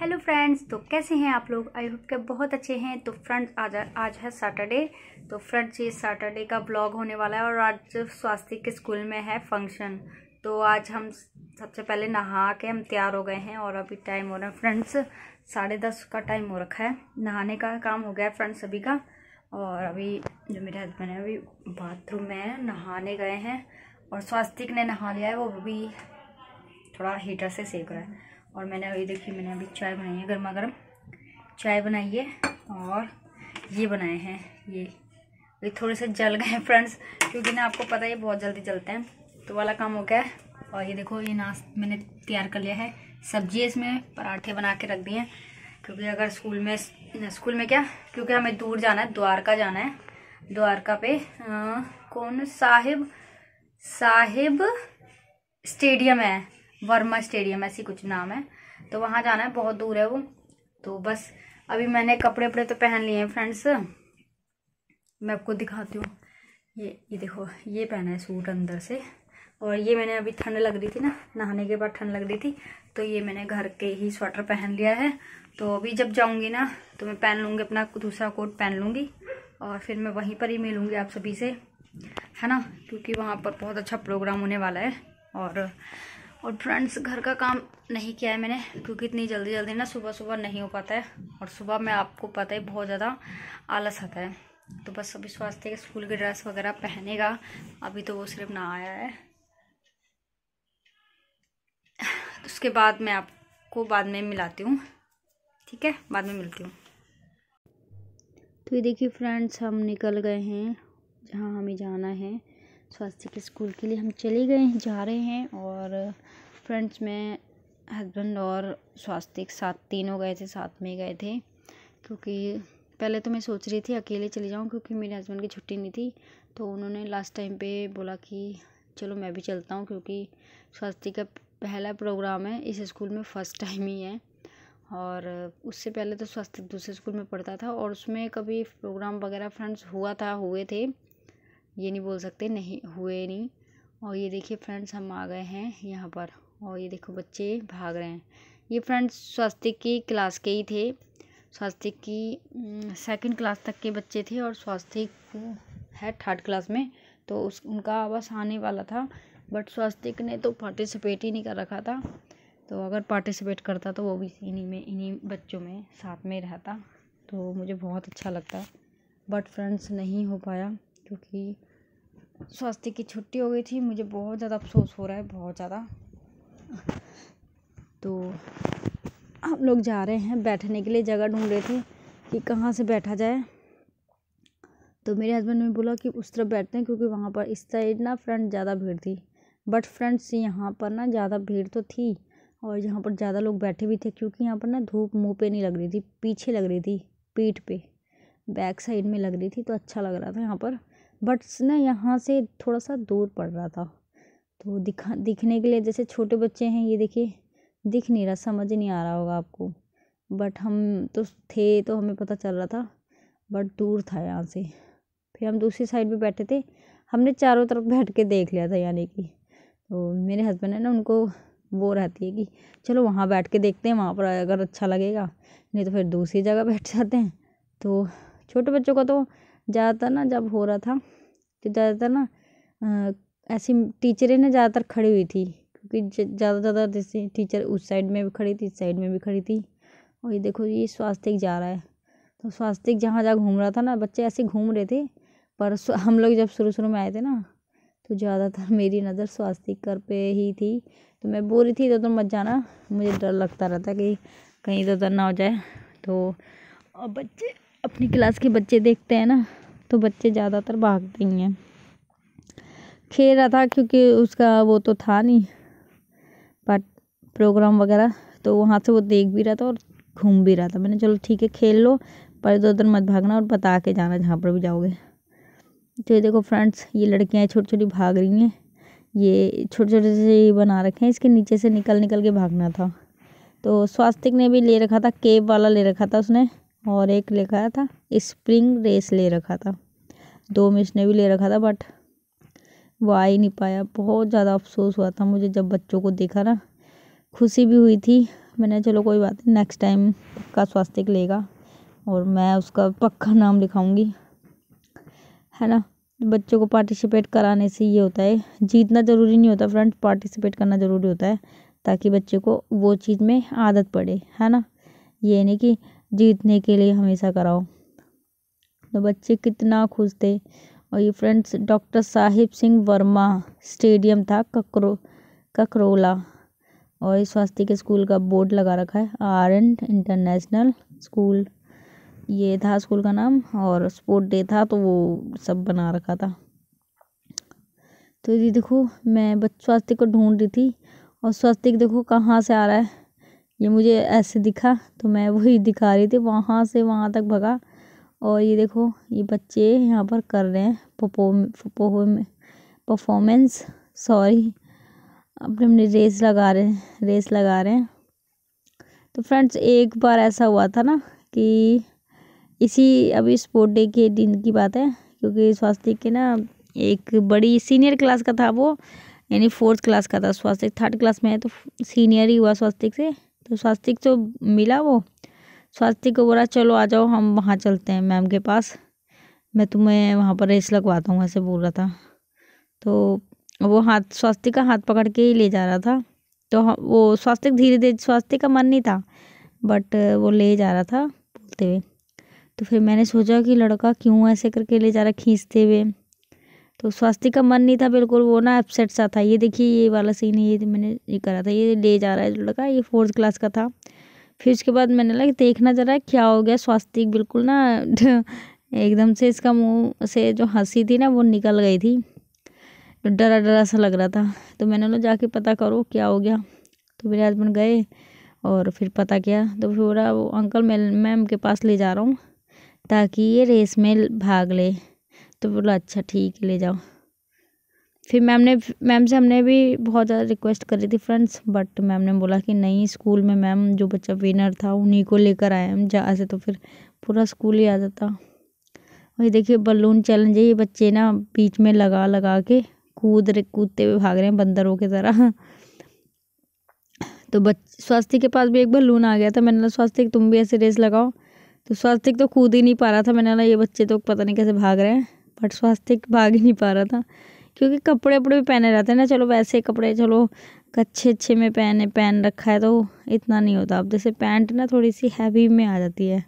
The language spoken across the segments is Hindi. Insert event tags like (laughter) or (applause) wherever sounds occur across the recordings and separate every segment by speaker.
Speaker 1: हेलो फ्रेंड्स तो कैसे हैं आप लोग आई होप के बहुत अच्छे हैं तो फ्रेंड्स आज आज है सैटरडे तो फ्रेंड्स ये सैटरडे का ब्लॉग होने वाला है और आज स्वास्थ्य के स्कूल में है फंक्शन तो आज हम सबसे पहले नहा के हम तैयार हो गए हैं और अभी टाइम हो रहा है फ्रेंड्स साढ़े दस का टाइम हो रखा है नहाने का काम हो गया है फ्रेंड्स सभी का और अभी जो मेरे हस्बैंड है अभी बाथरूम में नहाने गए हैं और स्वास्तिक ने नहा लिया है वो भी थोड़ा हीटर से सेक रहा है और मैंने अभी देखिए मैंने अभी चाय बनाई है गर्मा गर्म चाय बनाई है और ये बनाए हैं ये ये थोड़े से जल गए हैं फ्रेंड्स क्योंकि ना आपको पता है बहुत जल्दी जलते हैं तो वाला काम हो गया है और ये देखो ये नाश मैंने तैयार कर लिया है सब्जी इसमें पराठे बना के रख दिए हैं क्योंकि अगर स्कूल में स्कूल में क्या क्योंकि हमें दूर जाना है द्वारका जाना है द्वारका पे आ, कौन साहिब साहिब स्टेडियम है वर्मा स्टेडियम ऐसी कुछ नाम है तो वहाँ जाना है बहुत दूर है वो तो बस अभी मैंने कपड़े वपड़े तो पहन लिए हैं फ्रेंड्स मैं आपको दिखाती हूँ ये ये देखो ये पहना है सूट अंदर से और ये मैंने अभी ठंड लग रही थी ना नहाने के बाद ठंड लग रही थी तो ये मैंने घर के ही स्वेटर पहन लिया है तो अभी जब जाऊंगी ना तो मैं पहन लूँगी अपना दूसरा कोट पहन लूँगी और फिर मैं वहीं पर ही मिलूँगी आप सभी से है ना क्योंकि वहाँ पर बहुत अच्छा प्रोग्राम होने वाला है और और फ्रेंड्स घर का काम नहीं किया है मैंने क्योंकि इतनी जल्दी जल्दी ना सुबह सुबह नहीं हो पाता है और सुबह में आपको पता है बहुत ज़्यादा आलस आता है तो बस अभी स्वास्थ्य के स्कूल की ड्रेस वगैरह पहनेगा अभी तो वो सिर्फ ना आया है तो उसके बाद मैं आपको बाद में मिलाती हूँ ठीक है बाद में मिलती हूँ तो ये देखिए फ्रेंड्स हम निकल गए हैं जहाँ हमें जाना है स्वास्थ्य के स्कूल के लिए हम चले गए हैं जा रहे हैं और फ्रेंड्स में हस्बैंड और स्वास्थ्य के साथ तीनों गए थे साथ में गए थे क्योंकि पहले तो मैं सोच रही थी अकेले चले जाऊँ क्योंकि मेरे हस्बैंड की छुट्टी नहीं थी तो उन्होंने लास्ट टाइम पे बोला कि चलो मैं भी चलता हूँ क्योंकि स्वास्थ्य का पहला प्रोग्राम है इस स्कूल में फ़र्स्ट टाइम ही है और उससे पहले तो स्वास्थ्य दूसरे स्कूल में पढ़ता था और उसमें कभी प्रोग्राम वगैरह फ्रेंड्स हुआ था हुए थे ये नहीं बोल सकते नहीं हुए नहीं और ये देखिए फ्रेंड्स हम आ गए हैं यहाँ पर और ये देखो बच्चे भाग रहे हैं ये फ्रेंड्स स्वास्थ्य की क्लास के ही थे स्वास्थ्य की सेकंड क्लास तक के बच्चे थे और स्वास्थ्य है थर्ड क्लास में तो उस उनका आवास आने वाला था बट स्वास्तिक ने तो पार्टिसिपेट ही नहीं कर रखा था तो अगर पार्टिसिपेट करता तो वो भी इन्हीं में इन्हीं बच्चों में साथ में रहता तो मुझे बहुत अच्छा लगता बट फ्रेंड्स नहीं हो पाया क्योंकि स्वास्थ्य की छुट्टी हो गई थी मुझे बहुत ज़्यादा अफसोस हो रहा है बहुत ज़्यादा तो हम लोग जा रहे हैं बैठने के लिए जगह ढूंढ रहे थे कि कहाँ से बैठा जाए तो मेरे हस्बैंड ने बोला कि उस तरफ बैठते हैं क्योंकि वहाँ पर इस साइड ना फ्रंट ज़्यादा भीड़ थी बट फ्रेंड्स यहाँ पर ना ज़्यादा भीड़ तो थी और यहाँ पर ज़्यादा लोग बैठे भी थे क्योंकि यहाँ पर ना धूप मुँह पे नहीं लग रही थी पीछे लग रही थी पीठ पे बैक साइड में लग रही थी तो अच्छा लग रहा था यहाँ पर बट ना यहाँ से थोड़ा सा दूर पड़ रहा था तो दिखा दिखने के लिए जैसे छोटे बच्चे हैं ये देखिए दिख नहीं रहा समझ नहीं आ रहा होगा आपको बट हम तो थे तो हमें पता चल रहा था बट दूर था यहाँ से फिर हम दूसरी साइड पे बैठे थे हमने चारों तरफ बैठ के देख लिया था यानी कि तो मेरे हस्बैंड है ना उनको वो रहती है कि चलो वहाँ बैठ के देखते हैं वहाँ पर अगर अच्छा लगेगा नहीं तो फिर दूसरी जगह बैठ जाते हैं तो छोटे बच्चों का तो ज़्यादातर ना जब हो रहा था तो ज़्यादातर ना ऐसी टीचरें ना ज़्यादातर खड़ी हुई थी क्योंकि ज़्यादा ज़्यादा जैसे टीचर उस साइड में भी खड़ी थी इस साइड में भी खड़ी थी और ये देखो ये स्वास्तिक जा रहा है तो स्वास्तिक जहाँ जहाँ घूम रहा था ना बच्चे ऐसे घूम रहे थे पर हम लोग जब शुरू शुरू में आए थे ना तो ज़्यादातर (laughs) मेरी नज़र स्वास्तिक कर पे ही थी तो मैं बोल रही थी इधर उधर मत जाना मुझे डर लगता रहता कि कहीं इधर उधर ना हो जाए तो अब बच्चे अपनी क्लास के बच्चे देखते हैं ना तो बच्चे ज़्यादातर भागते ही हैं खेल रहा था क्योंकि उसका वो तो था नहीं पर प्रोग्राम वगैरह तो वहाँ से वो देख भी रहा था और घूम भी रहा था मैंने चलो ठीक है खेल लो पर इधर उधर मत भागना और बता के जाना जहाँ पर भी जाओगे तो ये देखो फ्रेंड्स ये लड़कियाँ छोटी छोटी भाग रही हैं ये छोटे छोटे से बना रखे हैं इसके नीचे से निकल निकल के भागना था तो स्वास्तिक ने भी ले रखा था केब वाला ले रखा था उसने और एक ले रखा था स्प्रिंग रेस ले रखा था दो में इसने भी ले रखा था बट वो आ ही नहीं पाया बहुत ज़्यादा अफसोस हुआ था मुझे जब बच्चों को देखा ना खुशी भी हुई थी मैंने चलो कोई बात नहीं नेक्स्ट टाइम पक्का स्वास्थ्य लेगा और मैं उसका पक्का नाम लिखाऊंगी है ना बच्चों को पार्टिसिपेट कराने से ये होता है जीतना ज़रूरी नहीं होता फ्रेंड पार्टिसिपेट करना ज़रूरी होता है ताकि बच्चे को वो चीज़ में आदत पड़े है ना ये नहीं कि जीतने के लिए हमेशा कराओ तो बच्चे कितना खुश थे और ये friends doctor Sahib Singh Verma stadium था ककरो ककरोला और इस के स्कूल का बोर्ड लगा रखा है आर एंड इंटरनेशनल स्कूल ये था स्कूल का नाम और स्पोर्ट डे था तो वो सब बना रखा था तो ये देखो मैं स्वास्थ्य को ढूंढ रही थी और स्वास्थ्य देखो कहाँ से आ रहा है ये मुझे ऐसे दिखा तो मैं वही दिखा रही थी वहाँ से वहाँ तक भगा और ये देखो ये बच्चे यहाँ पर कर रहे हैं परफॉर्मेंस सॉरी अपने अपने रेस लगा रहे हैं रेस लगा रहे हैं तो फ्रेंड्स एक बार ऐसा हुआ था ना कि इसी अभी स्पोर्ट डे के दिन की बात है क्योंकि स्वास्थ्य के ना एक बड़ी सीनियर क्लास का था वो यानी फोर्थ क्लास का था स्वास्थ्य थर्ड क्लास में है तो सीनियर ही हुआ स्वास्थ्य से तो स्वास्तिक तो मिला वो स्वास्तिक को बोला चलो आ जाओ हम वहाँ चलते हैं मैम के पास मैं तुम्हें वहाँ पर रेस लगवाता हूँ ऐसे बोल रहा था तो वो हाथ स्वास्तिक का हाथ पकड़ के ही ले जा रहा था तो वो स्वास्तिक धीरे धीरे स्वास्तिक का मन नहीं था बट वो ले जा रहा था बोलते हुए तो फिर मैंने सोचा कि लड़का क्यों ऐसे करके ले जा रहा खींचते हुए तो स्वास्थ्य का मन नहीं था बिल्कुल वो ना अपसेट सा था ये देखिए ये वाला सीन है ये तो मैंने ये करा था ये ले जा रहा है लड़का ये फोर्थ क्लास का था फिर उसके बाद मैंने लगा देखना जरा क्या हो गया स्वास्थ्य बिल्कुल ना (laughs) एकदम से इसका मुंह से जो हंसी थी ना वो निकल गई थी डरा डरा सा लग रहा था तो मैंने बोला जाके पता करो क्या हो गया तो मेरे हस्बैंड गए और फिर पता किया तो फिर वो अंकल मैं मैम के पास ले जा रहा हूँ ताकि ये रेस में भाग ले तो बोला अच्छा ठीक है ले जाओ फिर मैम ने मैम से हमने भी बहुत ज़्यादा रिक्वेस्ट करी थी फ्रेंड्स बट मैम ने बोला कि नहीं स्कूल में मैम जो बच्चा विनर था उन्हीं को लेकर आए हम जहाँ से तो फिर पूरा स्कूल ही आ जाता वही देखिए बलून चैलेंज है ये बच्चे ना बीच में लगा लगा के कूद रहे कूदते हुए भाग रहे हैं बंदरों की तरह तो बच स्वास्थ्य के पास भी एक बलून आ गया था मैंने स्वास्थ्य तुम भी ऐसे रेस लगाओ तो स्वास्थ्य तो कूद ही नहीं पा रहा था मैंने ये बच्चे तो पता नहीं कैसे भाग रहे हैं बट स्वास्थ्य भाग ही नहीं पा रहा था क्योंकि कपड़े वपड़े भी पहने रहते हैं ना चलो वैसे कपड़े चलो अच्छे अच्छे में पहने पहन रखा है तो इतना नहीं होता अब जैसे पैंट ना थोड़ी सी हैवी में आ जाती है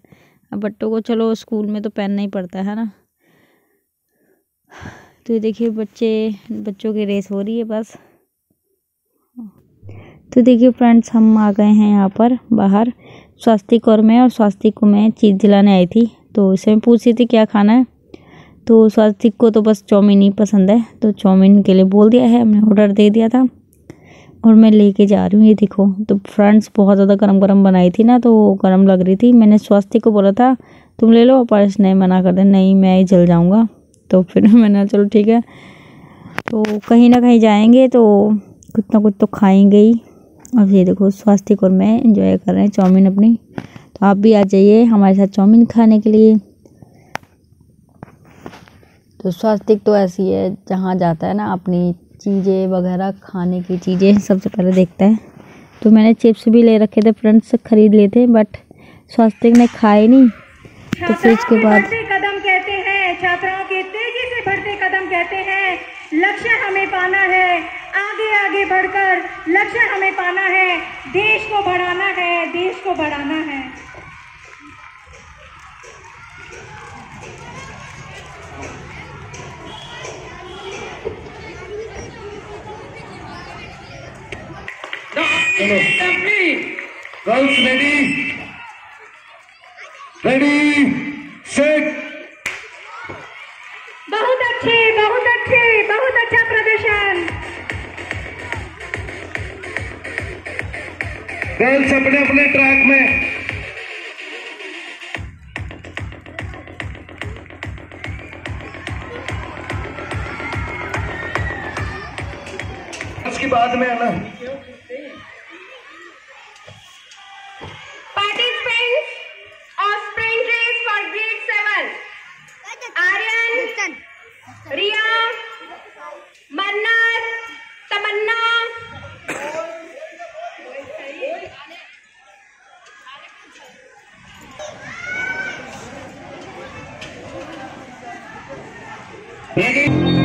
Speaker 1: अब बट्टों को चलो स्कूल में तो पहनना ही पड़ता है ना तो ये देखिए बच्चे बच्चों की रेस हो रही है बस तो देखिए फ्रेंड्स हम आ गए हैं यहाँ पर बाहर स्वास्थ्य और मैं और स्वास्थ्य को मैं चीज़ दिलाने आई थी तो इससे मैं पूछ रही थी क्या खाना है तो स्वास्तिक को तो बस चाउमीन ही पसंद है तो चाउमीन के लिए बोल दिया है हमने ऑर्डर दे दिया था और मैं लेके जा रही हूँ ये देखो तो फ्रेंड्स बहुत ज़्यादा गरम गरम बनाई थी ना तो गर्म लग रही थी मैंने स्वास्थ्य को बोला था तुम ले लो पर नहीं मना कर दे नहीं मैं ही जल जाऊँगा तो फिर (laughs) मैंने चलो ठीक है तो कहीं ना कहीं जाएंगे तो कुछ ना कुछ तो खाएंगे ही और ये देखो स्वास्थ्य और मैं इंजॉय कर रहे हैं चाउमीन अपनी तो आप भी आ जाइए हमारे साथ चाउमीन खाने के लिए तो स्वास्तिक तो ऐसी है जहाँ जाता है ना अपनी चीज़ें वगैरह खाने की चीज़ें (laughs) सबसे पहले देखता है तो मैंने चिप्स भी ले रखे थे फ्रेंड्स से ख़रीद लेते थे बट स्वास्तिक ने खाए नहीं
Speaker 2: तो फिर उसके बाद
Speaker 1: कदम कहते हैं छात्राओं के तेजी से बढ़ते कदम कहते हैं लक्ष्य हमें पाना है आगे आगे बढ़कर लक्ष्य हमें पाना है देश को बढ़ाना है देश को बढ़ाना है चलो गर्ल्स रेडी रेडी सेट बहुत अच्छे बहुत अच्छे बहुत अच्छा प्रदर्शन गर्ल्स अपने अपने ट्रैक में बाद में आना Biggie.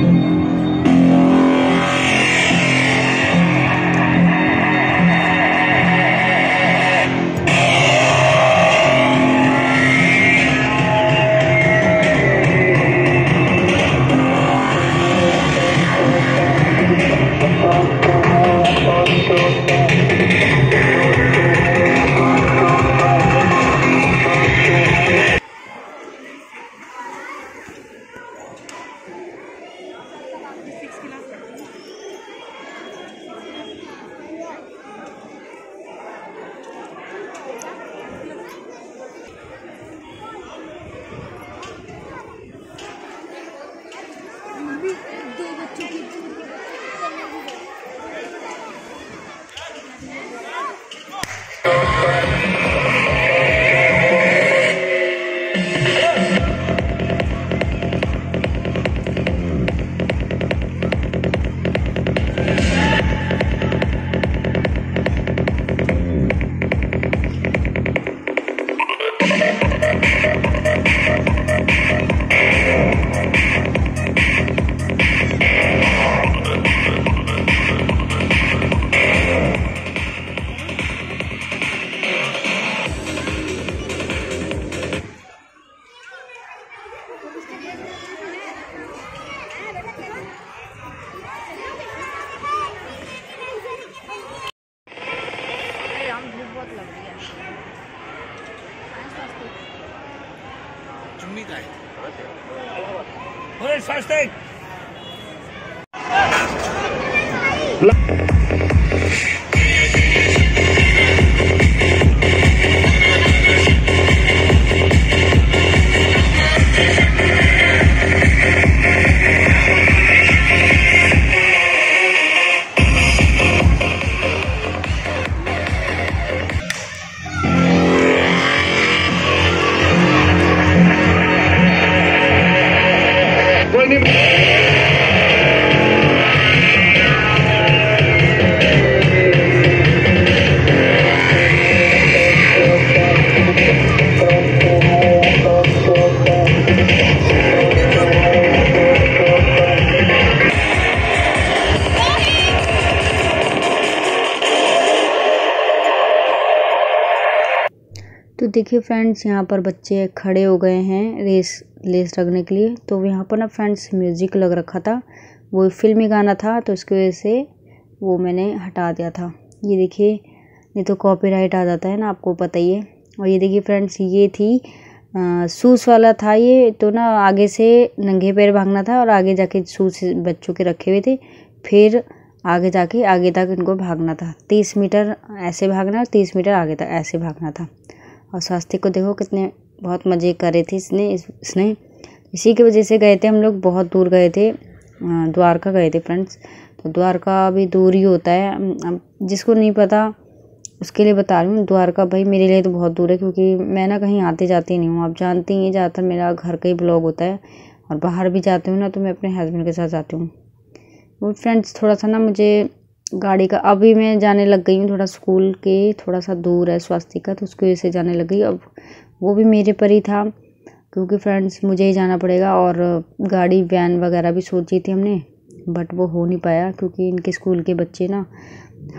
Speaker 1: तो देखिए फ्रेंड्स यहाँ पर बच्चे खड़े हो गए हैं रेस लेस लगने के लिए तो यहाँ पर ना फ्रेंड्स म्यूजिक लग रखा था वो फिल्मी गाना था तो उसकी वजह से वो मैंने हटा दिया था ये देखिए नहीं तो कॉपीराइट आ जाता है ना आपको पता ही है और ये देखिए फ्रेंड्स ये थी सूस वाला था ये तो ना आगे से नंगे पैर भागना था और आगे जाके सूस बच्चों के रखे हुए थे फिर आगे जाके आगे तक इनको भागना था तीस मीटर ऐसे भागना और तीस मीटर आगे तक ऐसे भागना था और स्वास्थ्य को देखो कितने बहुत मज़े करे थे इसने इस, इसने इसी की वजह से गए थे हम लोग बहुत दूर गए थे द्वारका गए थे फ्रेंड्स तो द्वारका भी दूर ही होता है अब जिसको नहीं पता उसके लिए बता रही हूँ द्वारका भाई मेरे लिए तो बहुत दूर है क्योंकि मैं ना कहीं आते जाते नहीं हूँ आप जानते ही ज़्यादातर मेरा घर का ही ब्लॉग होता है और बाहर भी जाती हूँ ना तो मैं अपने हस्बैंड के साथ जाती हूँ वो फ्रेंड्स थोड़ा सा ना मुझे गाड़ी का अभी मैं जाने लग गई हूँ थोड़ा स्कूल के थोड़ा सा दूर है स्वास्थ्य का तो उसकी वजह से जाने लग गई अब वो भी मेरे पर ही था क्योंकि फ्रेंड्स मुझे ही जाना पड़ेगा और गाड़ी वैन वगैरह भी सोची थी हमने बट वो हो नहीं पाया क्योंकि इनके स्कूल के बच्चे ना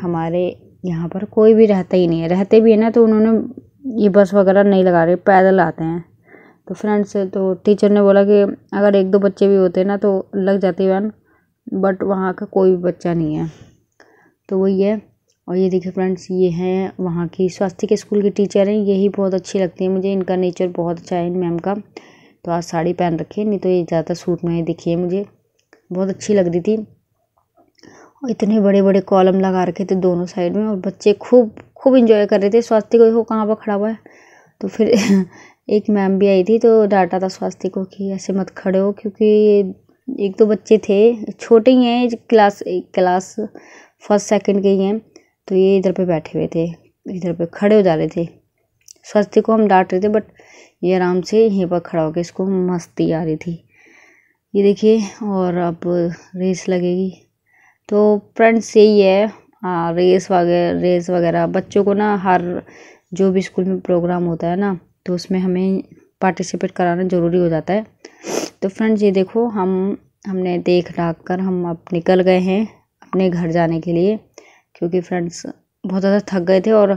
Speaker 1: हमारे यहाँ पर कोई भी रहता ही नहीं है रहते भी है ना तो उन्होंने ये बस वगैरह नहीं लगा रहे पैदल आते हैं तो फ्रेंड्स तो टीचर ने बोला कि अगर एक दो बच्चे भी होते ना तो लग जाती वैन बट वहाँ का कोई बच्चा नहीं है तो वही है और ये देखिए फ्रेंड्स ये हैं वहाँ की स्वास्थ्य के स्कूल के टीचर हैं यही बहुत अच्छी लगती है मुझे इनका नेचर बहुत अच्छा है इन मैम का तो आज साड़ी पहन रखी है नहीं तो ये ज़्यादा सूट में दिखी है मुझे बहुत अच्छी लग रही थी और इतने बड़े बड़े कॉलम लगा रखे थे दोनों साइड में और बच्चे खूब खूब इंजॉय कर रहे थे स्वास्थ्य को देखो कहाँ पर खड़ा हुआ है तो फिर (laughs) एक मैम भी आई थी तो डांटा था स्वास्थ्य को कि ऐसे मत खड़े हो क्योंकि एक दो बच्चे थे छोटे ही हैं क्लास क्लास फर्स्ट सेकंड के ही हैं तो ये इधर पे बैठे हुए थे इधर पे खड़े हो जा रहे थे स्वस्तिक को हम डांट रहे थे बट ये आराम से यहीं पर खड़ा हो गया इसको मस्ती आ रही थी ये देखिए और अब रेस लगेगी तो फ्रेंड्स यही है हाँ रेस वगैरह रेस वगैरह बच्चों को ना हर जो भी स्कूल में प्रोग्राम होता है ना तो उसमें हमें पार्टिसिपेट कराना ज़रूरी हो जाता है तो फ्रेंड्स ये देखो हम हमने देख डाक कर हम अब निकल गए हैं अपने घर जाने के लिए क्योंकि फ्रेंड्स बहुत ज़्यादा थक गए थे और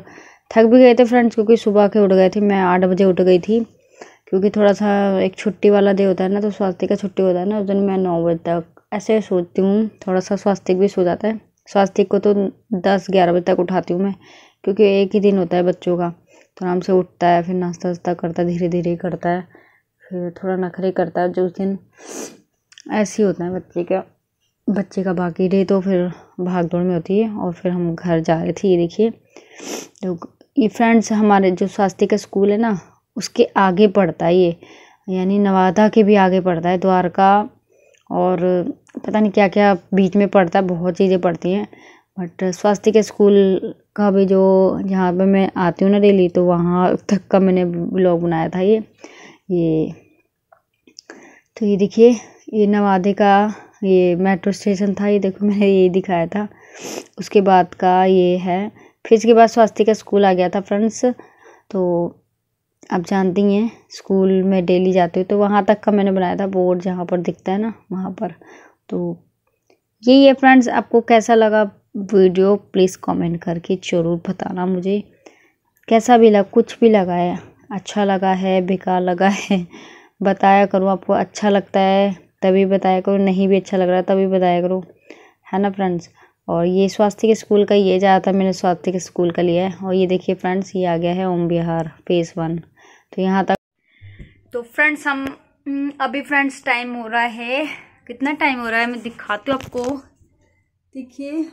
Speaker 1: थक भी गए थे फ्रेंड्स क्योंकि सुबह के उठ गए थे मैं आठ बजे उठ गई थी क्योंकि थोड़ा सा एक छुट्टी वाला डे होता है ना तो स्वास्थ्य का छुट्टी होता है ना उस दिन मैं नौ बजे तक ऐसे सोचती हूँ थोड़ा सा स्वास्थ्य भी सो जाता है स्वास्थ्य को तो दस ग्यारह बजे तक उठाती हूँ मैं क्योंकि एक ही दिन होता है बच्चों का तो आराम से उठता है फिर नाश्ता वास्ता करता है धीरे धीरे करता है फिर थोड़ा नखरे करता है जो उस दिन ऐसे ही होता है बच्चे का बच्चे का बाकी डे तो फिर भाग दौड़ में होती है और फिर हम घर जा रहे थे ये देखिए तो ये फ्रेंड्स हमारे जो स्वास्थ्य का स्कूल है ना उसके आगे पड़ता है ये यानी नवादा के भी आगे पड़ता है द्वारका और पता नहीं क्या क्या बीच में पड़ता है बहुत चीज़ें पड़ती हैं बट स्वास्थ्य के स्कूल का भी जो जहाँ पे मैं आती हूँ ना डेली तो वहाँ तक का मैंने ब्लॉग बनाया था ये ये तो ये देखिए ये नवादे का ये मेट्रो स्टेशन था ये देखो मैंने ये दिखाया था उसके बाद का ये है फिर इसके बाद स्वास्थ्य का स्कूल आ गया था फ्रेंड्स तो आप जानती हैं स्कूल में डेली जाते हो तो वहाँ तक का मैंने बनाया था बोर्ड जहाँ पर दिखता है ना वहाँ पर तो यही है फ्रेंड्स आपको कैसा लगा वीडियो प्लीज़ कमेंट करके ज़रूर बताना मुझे कैसा भी लगा कुछ भी लगा है अच्छा लगा है बेकार लगा है बताया करो आपको अच्छा लगता है तभी बताया करो नहीं भी अच्छा लग रहा तभी बताया करो है ना फ्रेंड्स और ये स्वास्थ्य के स्कूल का ये था मैंने स्वास्थ्य के स्कूल का लिया है और ये देखिए फ्रेंड्स ये आ गया है ओम बिहार फेस वन तो यहाँ तक तो फ्रेंड्स हम हम्म, अभी फ्रेंड्स टाइम हो रहा है कितना टाइम हो रहा है मैं दिखाती हूँ आपको देखिए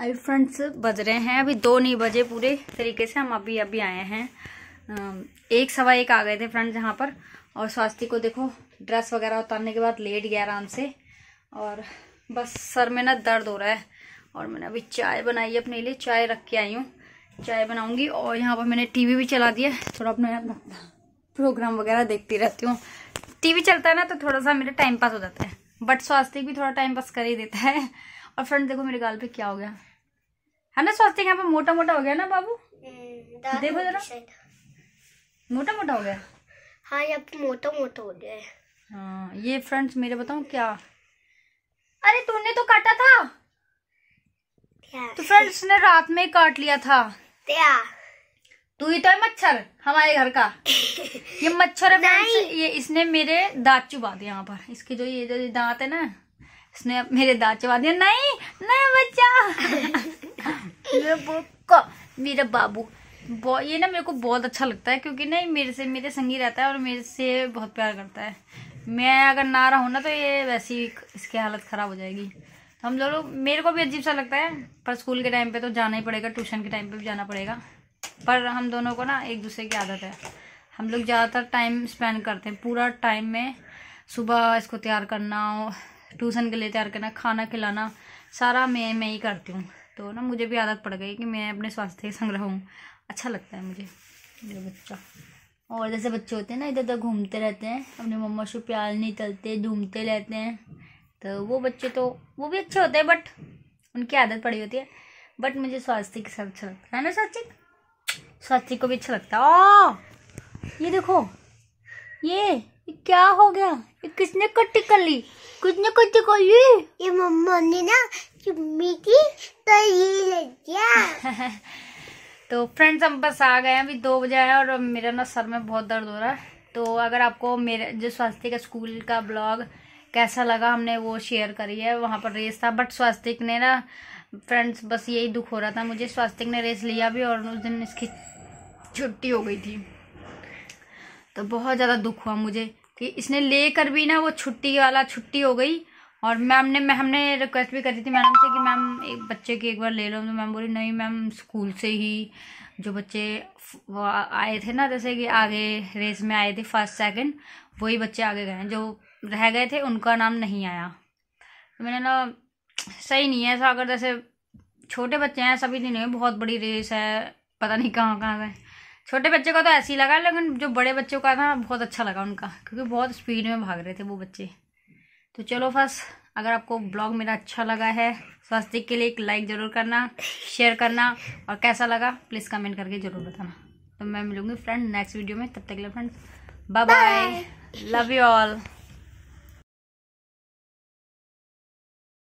Speaker 1: अभी फ्रेंड्स बज रहे हैं अभी दो नहीं बजे पूरे तरीके से हम अभी अभी आए हैं एक सवा एक आ गए थे फ्रेंड्स यहाँ पर और स्वास्थ्य को देखो ड्रेस वगैरह उतारने के बाद लेट गया आराम से और बस सर में ना दर्द हो रहा है और मैंने अभी चाय बनाई है अपने लिए चाय रख के आई हूँ चाय बनाऊंगी और यहाँ पर मैंने टीवी भी चला दिया थोड़ा अपना प्रोग्राम वगैरह देखती रहती हूँ टीवी चलता है ना तो थोड़ा सा मेरा टाइम पास हो जाता है बट स्वास्थ्य भी थोड़ा टाइम पास कर ही देता है और फ्रेंड देखो मेरे गाल पे क्या हो गया है ना स्वास्थ्य यहाँ पे मोटा मोटा हो गया ना बाबू हम्म, देखो जरा मोटा मोटा हो गया हाँ यहाँ पे मोटा मोटा हो गया है हाँ ये फ्रेंड्स मेरे बताऊँ क्या अरे तूने तो काटा था तो फ्रेंड्स ने रात में काट लिया था क्या तू ही तो है मच्छर हमारे घर का (laughs) ये मच्छर है फ्रेंड्स ये इसने मेरे दांत चुबा दिए यहाँ पर इसके जो ये जो दांत है ना इसने मेरे दांत चुबा दिया नहीं नहीं बच्चा (laughs) मेरा बाबू ये ना मेरे को बहुत अच्छा लगता है क्योंकि ना मेरे से मेरे संगी रहता है और मेरे से बहुत प्यार करता है मैं अगर ना रहूँ ना तो ये वैसी इसकी हालत ख़राब हो जाएगी तो हम लोग मेरे को भी अजीब सा लगता है पर स्कूल के टाइम पे तो जाना ही पड़ेगा ट्यूशन के टाइम पे भी जाना पड़ेगा पर हम दोनों को ना एक दूसरे की आदत है हम लोग ज़्यादातर टाइम स्पेंड करते हैं पूरा टाइम में सुबह इसको तैयार करना ट्यूशन के लिए तैयार करना खाना खिलाना सारा मैं मैं ही करती हूँ तो ना मुझे भी आदत पड़ गई कि मैं अपने स्वास्थ्य के संग्रह हूँ अच्छा लगता है मुझे ये बच्चा और जैसे बच्चे होते हैं ना इधर उधर घूमते रहते हैं अपने मम्मा से प्यार नहीं तलते घूमते रहते हैं तो वो बच्चे तो वो भी अच्छे होते हैं बट उनकी आदत पड़ी होती है बट मुझे स्वास्थ्य के साथ अच्छा लगता है ना स्वास्थ्य स्वास्थ्य को भी अच्छा लगता है ओ ये देखो ये, ये क्या हो गया ये किसने कट्टी कर ली किसने कट्टी कर ली ये मम्मा ने ना चुम्मी थी तो ये लग गया तो फ्रेंड्स हम बस आ गए हैं अभी दो बजे आए और मेरा ना सर में बहुत दर्द हो रहा है तो अगर आपको मेरे जो स्वास्थ्य का स्कूल का ब्लॉग कैसा लगा हमने वो शेयर करी है वहाँ पर रेस था बट स्वास्तिक ने ना फ्रेंड्स बस यही दुख हो रहा था मुझे स्वास्तिक ने रेस लिया भी और उस दिन इसकी छुट्टी हो गई थी तो बहुत ज़्यादा दुख हुआ मुझे कि इसने लेकर भी ना वो छुट्टी वाला छुट्टी हो गई और मैम ने मैं हमने रिक्वेस्ट भी करी थी मैडम से कि मैम एक बच्चे की एक बार ले लो तो मैम बोली नहीं मैम स्कूल से ही जो बच्चे आए थे ना जैसे कि आगे रेस में आए थे फर्स्ट सेकंड वही बच्चे आगे गए जो रह गए थे उनका नाम नहीं आया तो मैंने ना सही नहीं है ऐसा अगर जैसे छोटे बच्चे हैं सभी दिन है बहुत बड़ी रेस है पता नहीं कहाँ कहाँ से छोटे बच्चे का तो ऐसे ही लगा लेकिन जो बड़े बच्चों का था बहुत अच्छा लगा उनका क्योंकि बहुत स्पीड में भाग रहे थे वो बच्चे तो चलो बस अगर आपको ब्लॉग मेरा अच्छा लगा है स्वास्थ्य के लिए एक लाइक ज़रूर करना शेयर करना और कैसा लगा प्लीज़ कमेंट करके ज़रूर बताना तो मैं मिलूँगी फ्रेंड नेक्स्ट वीडियो में तब तक के लिए friend bye bye love you all